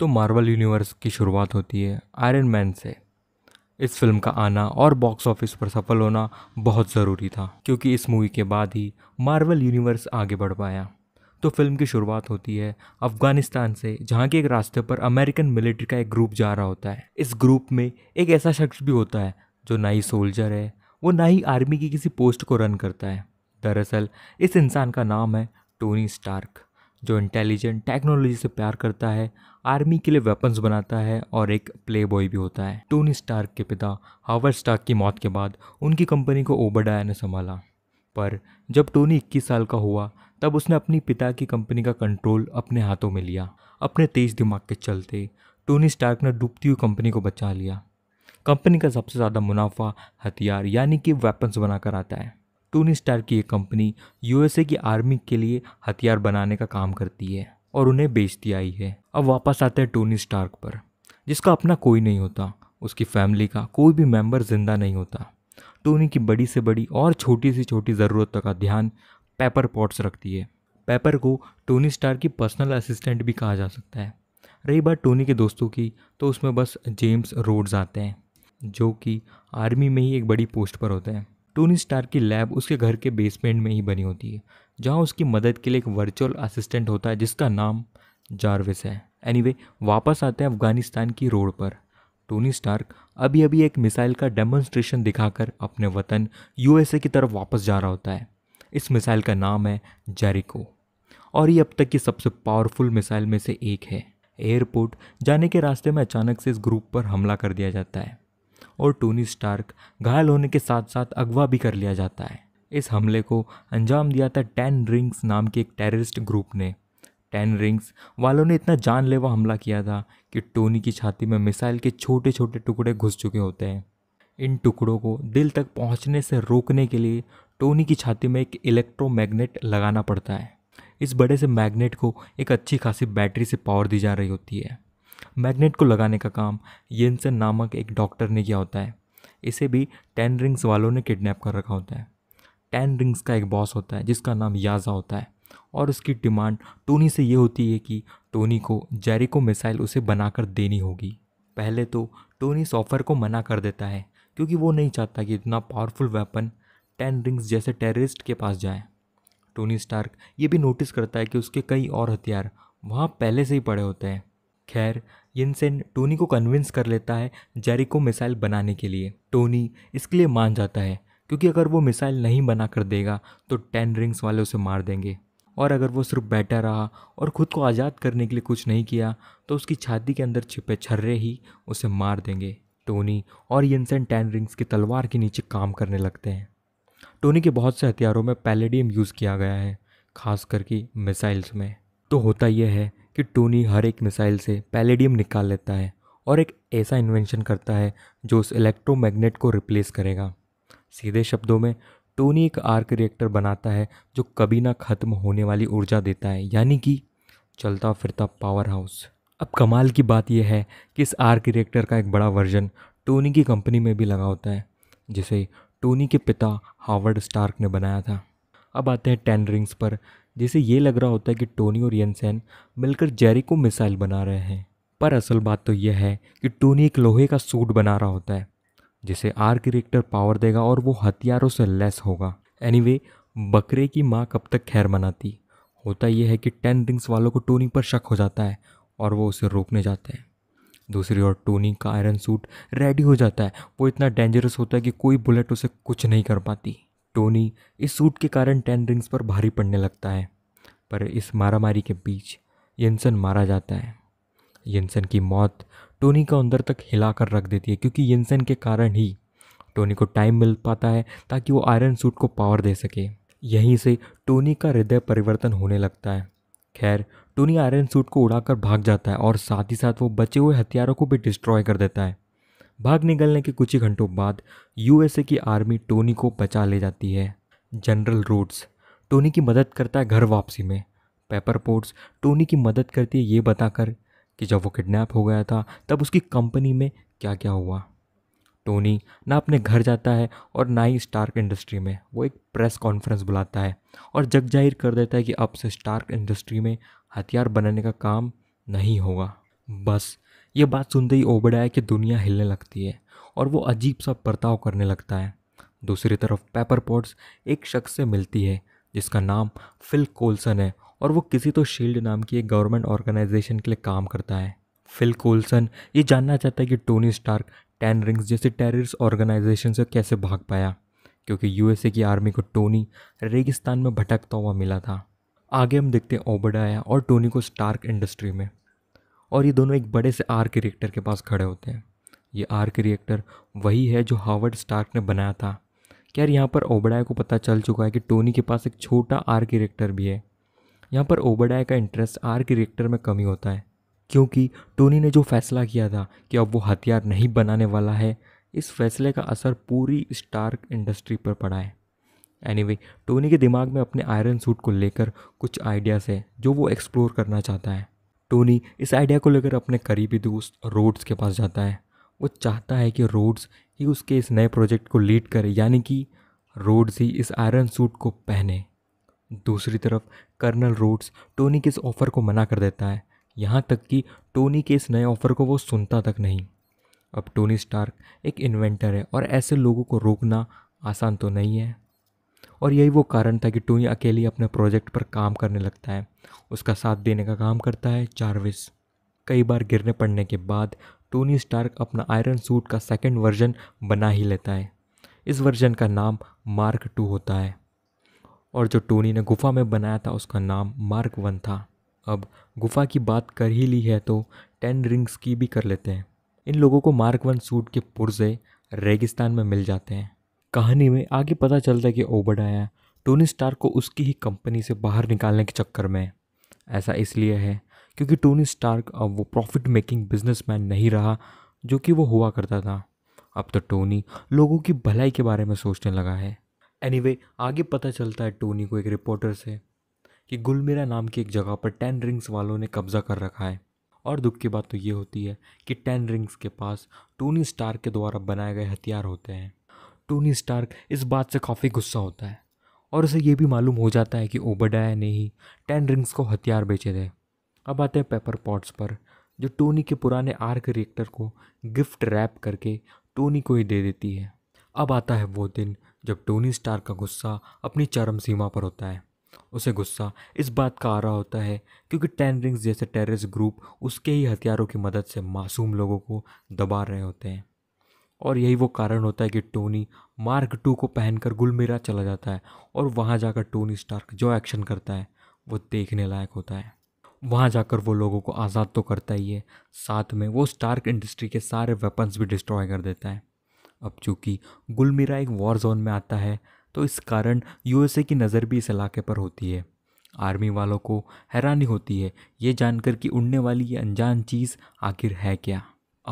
तो Marvel universe की शुरुआत होती है आयरन मैन से इस फिल्म का आना और बॉक्स ऑफिस पर सफल होना बहुत ज़रूरी था क्योंकि इस मूवी के बाद ही मार्वल यूनिवर्स आगे बढ़ पाया तो फिल्म की शुरुआत होती है अफगानिस्तान से जहाँ के एक रास्ते पर अमेरिकन मिलिट्री का एक ग्रुप जा रहा होता है इस ग्रुप में एक ऐसा शख्स भी होता है जो ना ही सोल्जर है वो ना ही आर्मी की किसी पोस्ट को रन करता है दरअसल इस इंसान का नाम है टोनी स्टार्क जो इंटेलिजेंट टेक्नोलॉजी से प्यार करता है आर्मी के लिए वेपन्स बनाता है और एक प्ले बॉय भी होता है टोनी स्टार्क के पिता हावर्ड स्टार्क की मौत के बाद उनकी कंपनी को ओबडाया ने संभाला पर जब टोनी इक्कीस साल का हुआ तब उसने अपनी पिता की कंपनी का कंट्रोल अपने हाथों में लिया अपने तेज दिमाग के चलते टोनी स्टार्क ने डूबती हुई कंपनी को बचा लिया कंपनी का सबसे ज़्यादा मुनाफा हथियार यानी कि वेपन्स बनाकर आता है टूनी स्टार की एक कंपनी यूएसए की आर्मी के लिए हथियार बनाने का काम करती है और उन्हें बेचती आई है अब वापस आते हैं टोनी स्टार्क पर जिसका अपना कोई नहीं होता उसकी फैमिली का कोई भी मेंबर जिंदा नहीं होता टोनी की बड़ी से बड़ी और छोटी से छोटी ज़रूरतों का ध्यान पेपर पॉट्स रखती है पेपर को टोनी स्टार की पर्सनल असिस्टेंट भी कहा जा सकता है रही बात टोनी के दोस्तों की तो उसमें बस जेम्स रोड्स आते हैं जो कि आर्मी में ही एक बड़ी पोस्ट पर होते हैं टोनी स्टार की लैब उसके घर के बेसमेंट में ही बनी होती है जहाँ उसकी मदद के लिए एक वर्चुअल असिस्टेंट होता है जिसका नाम जारविस है एनीवे anyway, वापस आते हैं अफगानिस्तान की रोड पर टोनी स्टार्क अभी अभी एक मिसाइल का डेमोन्स्ट्रेशन दिखाकर अपने वतन यूएसए की तरफ वापस जा रहा होता है इस मिसाइल का नाम है जेरिको और ये अब तक की सबसे पावरफुल मिसाइल में से एक है एयरपोर्ट जाने के रास्ते में अचानक से इस ग्रुप पर हमला कर दिया जाता है और टोनी स्टार्क घायल होने के साथ साथ अगवा भी कर लिया जाता है इस हमले को अंजाम दिया था टेन रिंग्स नाम के एक टेररिस्ट ग्रुप ने टेन रिंग्स वालों ने इतना जानलेवा हमला किया था कि टोनी की छाती में मिसाइल के छोटे छोटे टुकड़े घुस चुके होते हैं इन टुकड़ों को दिल तक पहुंचने से रोकने के लिए टोनी की छाती में एक इलेक्ट्रोमैग्नेट लगाना पड़ता है इस बड़े से मैग्नेट को एक अच्छी खासी बैटरी से पावर दी जा रही होती है मैग्नेट को लगाने का काम येनसन नामक एक डॉक्टर ने किया होता है इसे भी टेन रिंग्स वालों ने किडनैप कर रखा होता है टेन रिंग्स का एक बॉस होता है जिसका नाम याजा होता है और उसकी डिमांड टोनी से ये होती है कि टोनी को जेरिको मिसाइल उसे बनाकर देनी होगी पहले तो टोनी सॉफ़र को मना कर देता है क्योंकि वो नहीं चाहता कि इतना पावरफुल वेपन टेन रिंग्स जैसे टेररिस्ट के पास जाए टोनी स्टार्क ये भी नोटिस करता है कि उसके कई और हथियार वहाँ पहले से ही पड़े होते हैं खैर यिनसेन टोनी को कन्विंस कर लेता है जेरी को मिसाइल बनाने के लिए टोनी इसके लिए मान जाता है क्योंकि अगर वो मिसाइल नहीं बना कर देगा तो टेन रिंग्स वाले उसे मार देंगे और अगर वो सिर्फ बैठा रहा और ख़ुद को आज़ाद करने के लिए कुछ नहीं किया तो उसकी छाती के अंदर छिपे छर्रे ही उसे मार देंगे टोनी और यिनसेन टेन रिंग्स की तलवार के नीचे काम करने लगते हैं टोनी के बहुत से हथियारों में पैलेडियम यूज़ किया गया है खास करके मिसाइल्स में तो होता यह है कि टोनी हर एक मिसाइल से पैलेडियम निकाल लेता है और एक ऐसा इन्वेंशन करता है जो उस इलेक्ट्रोमैग्नेट को रिप्लेस करेगा सीधे शब्दों में टोनी एक आर्क रिएक्टर बनाता है जो कभी ना ख़त्म होने वाली ऊर्जा देता है यानी कि चलता फिरता पावर हाउस अब कमाल की बात यह है कि इस आर्क रिएक्टर का एक बड़ा वर्जन टोनी की कंपनी में भी लगा होता है जिसे टोनी के पिता हार्वर्ड स्टार्क ने बनाया था अब आते हैं टेन रिंग्स पर जैसे ये लग रहा होता है कि टोनी और यनसेन मिलकर जेरी को मिसाइल बना रहे हैं पर असल बात तो यह है कि टोनी एक लोहे का सूट बना रहा होता है जिसे की रिक्टर पावर देगा और वो हथियारों से लेस होगा एनीवे anyway, बकरे की माँ कब तक खैर मनाती होता यह है कि टेन रिंग्स वालों को टोनी पर शक हो जाता है और वो उसे रोकने जाते हैं दूसरी ओर टोनी का आयरन सूट रेडी हो जाता है वो इतना डेंजरस होता है कि कोई बुलेट उसे कुछ नहीं कर पाती टोनी इस सूट के कारण टेन रिंग्स पर भारी पड़ने लगता है पर इस मारामारी के बीच यंसन मारा जाता है यंसन की मौत टोनी को अंदर तक हिला कर रख देती है क्योंकि यंसन के कारण ही टोनी को टाइम मिल पाता है ताकि वो आयरन सूट को पावर दे सके यहीं से टोनी का हृदय परिवर्तन होने लगता है खैर टोनी आयरन सूट को उड़ाकर भाग जाता है और साथ ही साथ वो बचे हुए हथियारों को भी डिस्ट्रॉय कर देता है भाग निकलने के कुछ ही घंटों बाद यूएसए की आर्मी टोनी को बचा ले जाती है जनरल रोड्स टोनी की मदद करता है घर वापसी में पेपर पोर्ट्स टोनी की मदद करती है ये बताकर कि जब वो किडनैप हो गया था तब उसकी कंपनी में क्या क्या हुआ टोनी ना अपने घर जाता है और ना ही स्टार्क इंडस्ट्री में वो एक प्रेस कॉन्फ्रेंस बुलाता है और जग जाहिर कर देता है कि अब से स्टार्क इंडस्ट्री में हथियार बनाने का काम नहीं होगा बस ये बात सुनते ही ओबडाया कि दुनिया हिलने लगती है और वो अजीब सा बर्ताव करने लगता है दूसरी तरफ पेपर पॉट्स एक शख्स से मिलती है जिसका नाम फिल कोल्सन है और वो किसी तो शील्ड नाम की एक गवर्नमेंट ऑर्गेनाइजेशन के लिए काम करता है फिल कोल्सन ये जानना चाहता है कि टोनी स्टार्क टेन रिंग्स जैसे टेररिस्ट ऑर्गेनाइजेशन से कैसे भाग पाया क्योंकि यूएसए की आर्मी को टोनी रेगिस्तान में भटकता हुआ मिला था आगे हम देखते हैं ओबडाया और टोनी को स्टार्क इंडस्ट्री में और ये दोनों एक बड़े से आर के रिएक्टर के पास खड़े होते हैं ये आर के रिएक्टर वही है जो हार्वर्ड स्टार्क ने बनाया था यार यहाँ पर ओबडाए को पता चल चुका है कि टोनी के पास एक छोटा आर के रिएक्टर भी है यहाँ पर ओबडाए का इंटरेस्ट आर के रिएक्टर में कमी होता है क्योंकि टोनी ने जो फैसला किया था कि अब वो हथियार नहीं बनाने वाला है इस फैसले का असर पूरी स्टार्क इंडस्ट्री पर पड़ा है एनीवे anyway, टोनी के दिमाग में अपने आयरन सूट को लेकर कुछ आइडियाज़ है जो वो एक्सप्लोर करना चाहता है टोनी इस आइडिया को लेकर अपने करीबी दोस्त रोड्स के पास जाता है वो चाहता है कि रोड्स ही उसके इस नए प्रोजेक्ट को लीड करे यानी कि रोड्स ही इस आयरन सूट को पहने दूसरी तरफ कर्नल रोड्स टोनी के इस ऑफ़र को मना कर देता है यहाँ तक कि टोनी के इस नए ऑफ़र को वो सुनता तक नहीं अब टोनी स्टार्क एक इन्वेंटर है और ऐसे लोगों को रोकना आसान तो नहीं है और यही वो कारण था कि टूई अकेली अपने प्रोजेक्ट पर काम करने लगता है उसका साथ देने का काम करता है चार्विस कई बार गिरने पड़ने के बाद टोनी स्टार्क अपना आयरन सूट का सेकेंड वर्जन बना ही लेता है इस वर्जन का नाम मार्क टू होता है और जो टोनी ने गुफा में बनाया था उसका नाम मार्क वन था अब गुफा की बात कर ही ली है तो टेन रिंग्स की भी कर लेते हैं इन लोगों को मार्क वन सूट के पुर्जे रेगिस्तान में मिल जाते हैं कहानी में आगे पता चलता है कि आया टोनी स्टार को उसकी ही कंपनी से बाहर निकालने के चक्कर में ऐसा इसलिए है क्योंकि टोनी स्टार्क अब वो प्रॉफिट मेकिंग बिजनेसमैन नहीं रहा जो कि वो हुआ करता था अब तो टोनी लोगों की भलाई के बारे में सोचने लगा है एनी anyway, आगे पता चलता है टोनी को एक रिपोर्टर से कि गुलमेरा नाम की एक जगह पर टेन रिंग्स वालों ने कब्जा कर रखा है और दुख की बात तो ये होती है कि टेन रिंग्स के पास टोनी स्टार के द्वारा बनाए गए हथियार होते हैं टोनी स्टार्क इस बात से काफ़ी गुस्सा होता है और उसे ये भी मालूम हो जाता है कि ओबडाया ने ही टेन रिंग्स को हथियार बेचे थे अब आते हैं पेपर पॉट्स पर जो टोनी के पुराने आर्क रिएक्टर को गिफ्ट रैप करके टोनी को ही दे देती है अब आता है वो दिन जब टोनी स्टार का गुस्सा अपनी चरम सीमा पर होता है उसे गुस्सा इस बात का आ रहा होता है क्योंकि टेन रिंग्स जैसे टेररिस्ट ग्रुप उसके ही हथियारों की मदद से मासूम लोगों को दबा रहे होते हैं और यही वो कारण होता है कि टोनी मार्क टू को पहनकर गुलमेरा चला जाता है और वहाँ जाकर टोनी स्टार्क जो एक्शन करता है वो देखने लायक होता है वहाँ जाकर वो लोगों को आज़ाद तो करता ही है साथ में वो स्टार्क इंडस्ट्री के सारे वेपन्स भी डिस्ट्रॉय कर देता है अब चूँकि गुलमीरा एक वॉर जोन में आता है तो इस कारण यूएसए की नज़र भी इस इलाके पर होती है आर्मी वालों को हैरानी होती है ये जानकर कि उड़ने वाली ये अनजान चीज़ आखिर है क्या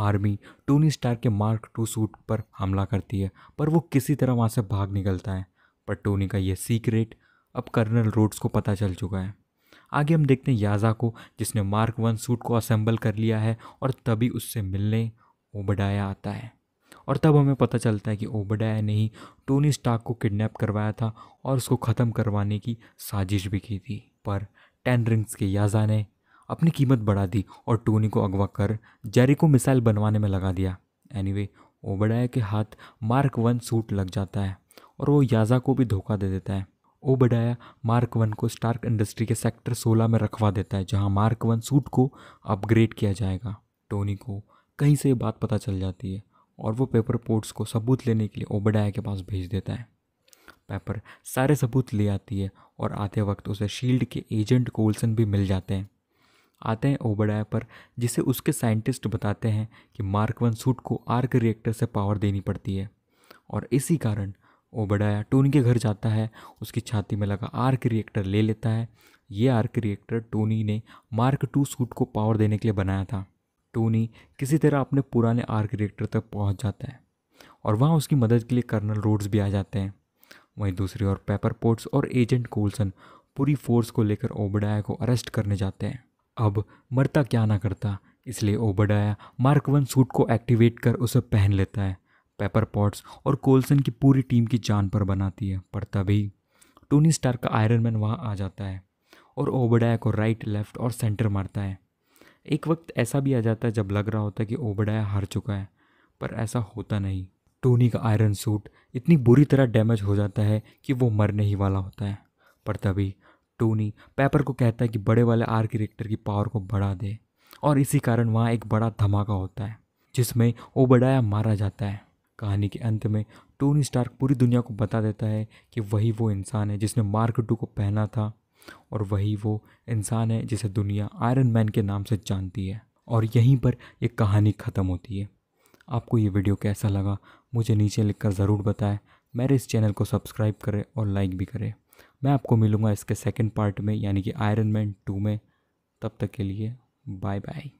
आर्मी टोनी स्टार के मार्क टू सूट पर हमला करती है पर वो किसी तरह वहाँ से भाग निकलता है पर टोनी का यह सीक्रेट अब कर्नल रोड्स को पता चल चुका है आगे हम देखते हैं याजा को जिसने मार्क वन सूट को असेंबल कर लिया है और तभी उससे मिलने ओबडाया आता है और तब हमें पता चलता है कि ओबडाया ने ही टोनी स्टार्क को किडनैप करवाया था और उसको ख़त्म करवाने की साजिश भी की थी पर टेन रिंग्स के याजा ने अपनी कीमत बढ़ा दी और टोनी को अगवा कर जेरी को मिसाइल बनवाने में लगा दिया एनी वे ओबडाया के हाथ मार्क वन सूट लग जाता है और वो याजा को भी धोखा दे देता है ओबडाया मार्क वन को स्टार्क इंडस्ट्री के सेक्टर सोलह में रखवा देता है जहाँ मार्क वन सूट को अपग्रेड किया जाएगा टोनी को कहीं से ये बात पता चल जाती है और वो पेपर पोर्ट्स को सबूत लेने के लिए ओबडाया के पास भेज देता है पेपर सारे सबूत ले आती है और आते वक्त उसे शील्ड के एजेंट कोल्सन भी मिल जाते हैं आते हैं ओबडाया पर जिसे उसके साइंटिस्ट बताते हैं कि मार्क वन सूट को आर्क रिएक्टर से पावर देनी पड़ती है और इसी कारण ओबडाया टोनी के घर जाता है उसकी छाती में लगा आर्क रिएक्टर ले लेता है ये आर्क रिएक्टर टोनी ने मार्क टू सूट को पावर देने के लिए बनाया था टोनी किसी तरह अपने पुराने आर्क रिएक्टर तक पहुंच जाता है और वहाँ उसकी मदद के लिए कर्नल रोड्स भी आ जाते हैं वहीं दूसरी ओर पेपर पोर्ट्स और एजेंट कोल्सन पूरी फोर्स को लेकर ओबडाया को अरेस्ट करने जाते हैं अब मरता क्या ना करता इसलिए ओबडाया मार्क वन सूट को एक्टिवेट कर उसे पहन लेता है पेपर पॉट्स और कोल्सन की पूरी टीम की जान पर बनाती है पर तभी टोनी स्टार का आयरन मैन वहाँ आ जाता है और ओबडाया को राइट लेफ्ट और सेंटर मारता है एक वक्त ऐसा भी आ जाता है जब लग रहा होता है कि ओबडाया हार चुका है पर ऐसा होता नहीं टोनी का आयरन सूट इतनी बुरी तरह डैमेज हो जाता है कि वो मरने ही वाला होता है पर तभी टोनी तो पेपर को कहता है कि बड़े वाले आर्क की पावर को बढ़ा दे और इसी कारण वहाँ एक बड़ा धमाका होता है जिसमें ओबडाया मारा जाता है कहानी के अंत में टोनी स्टार्क पूरी दुनिया को बता देता है कि वही वो इंसान है जिसने मार्क टू को पहना था और वही वो इंसान है जिसे दुनिया आयरन मैन के नाम से जानती है और यहीं पर ये कहानी ख़त्म होती है आपको ये वीडियो कैसा लगा मुझे नीचे लिखकर ज़रूर बताएं मेरे इस चैनल को सब्सक्राइब करें और लाइक भी करें मैं आपको मिलूँगा इसके सेकेंड पार्ट में यानी कि आयरन मैन टू में तब तक के लिए बाय बाय